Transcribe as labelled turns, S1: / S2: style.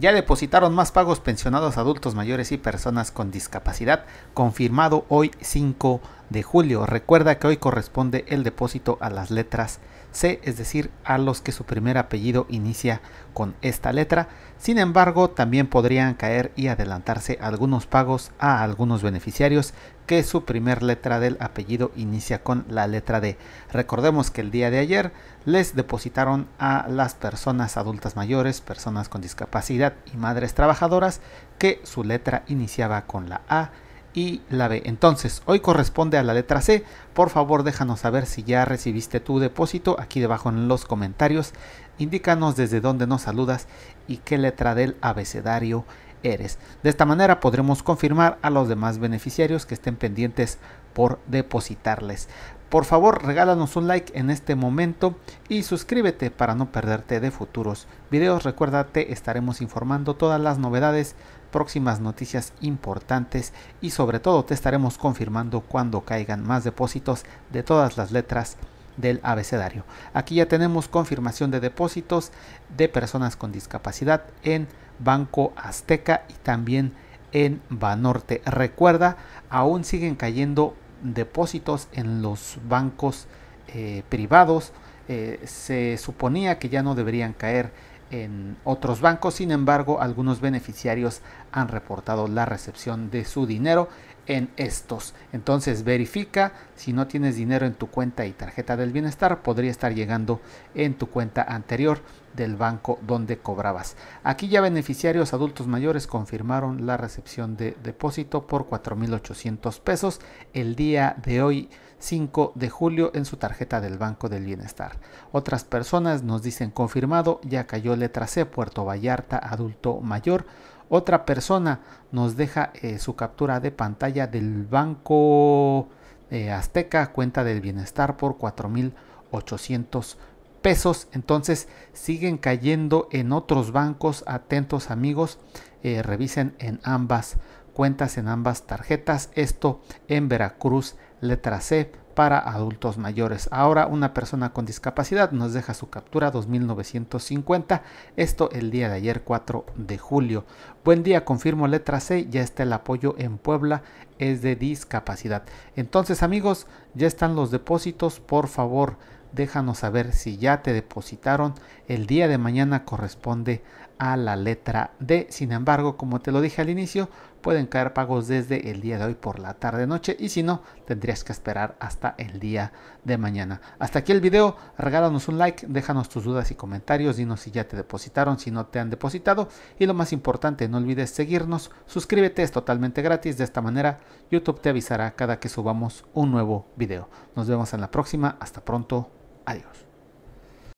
S1: ya depositaron más pagos pensionados adultos mayores y personas con discapacidad, confirmado hoy 5 de julio. Recuerda que hoy corresponde el depósito a las letras C, es decir, a los que su primer apellido inicia con esta letra. Sin embargo, también podrían caer y adelantarse algunos pagos a algunos beneficiarios que su primer letra del apellido inicia con la letra D. Recordemos que el día de ayer les depositaron a las personas adultas mayores, personas con discapacidad y madres trabajadoras que su letra iniciaba con la A y la B. Entonces, hoy corresponde a la letra C. Por favor, déjanos saber si ya recibiste tu depósito aquí debajo en los comentarios. Indícanos desde dónde nos saludas y qué letra del abecedario de esta manera podremos confirmar a los demás beneficiarios que estén pendientes por depositarles. Por favor, regálanos un like en este momento y suscríbete para no perderte de futuros videos. Recuérdate, estaremos informando todas las novedades, próximas noticias importantes y sobre todo te estaremos confirmando cuando caigan más depósitos de todas las letras del abecedario. Aquí ya tenemos confirmación de depósitos de personas con discapacidad en Banco Azteca y también en Banorte. Recuerda, aún siguen cayendo depósitos en los bancos eh, privados. Eh, se suponía que ya no deberían caer en otros bancos, sin embargo, algunos beneficiarios han reportado la recepción de su dinero en estos. Entonces verifica si no tienes dinero en tu cuenta y tarjeta del bienestar, podría estar llegando en tu cuenta anterior del banco donde cobrabas. Aquí ya beneficiarios adultos mayores confirmaron la recepción de depósito por 4.800 pesos el día de hoy 5 de julio en su tarjeta del Banco del Bienestar. Otras personas nos dicen confirmado, ya cayó letra C, Puerto Vallarta, adulto mayor otra persona nos deja eh, su captura de pantalla del Banco eh, Azteca, cuenta del bienestar por 4.800 pesos. Entonces siguen cayendo en otros bancos. Atentos amigos, eh, revisen en ambas cuentas, en ambas tarjetas. Esto en Veracruz, letra C, para adultos mayores. Ahora una persona con discapacidad nos deja su captura 2950, esto el día de ayer 4 de julio. Buen día, confirmo letra C, ya está el apoyo en Puebla, es de discapacidad. Entonces amigos, ya están los depósitos, por favor déjanos saber si ya te depositaron. El día de mañana corresponde a la letra D. Sin embargo, como te lo dije al inicio, pueden caer pagos desde el día de hoy por la tarde noche y si no, tendrías que esperar hasta el día de mañana. Hasta aquí el video, regálanos un like, déjanos tus dudas y comentarios, dinos si ya te depositaron, si no te han depositado y lo más importante, no olvides seguirnos, suscríbete, es totalmente gratis, de esta manera YouTube te avisará cada que subamos un nuevo video. Nos vemos en la próxima, hasta pronto. Adiós.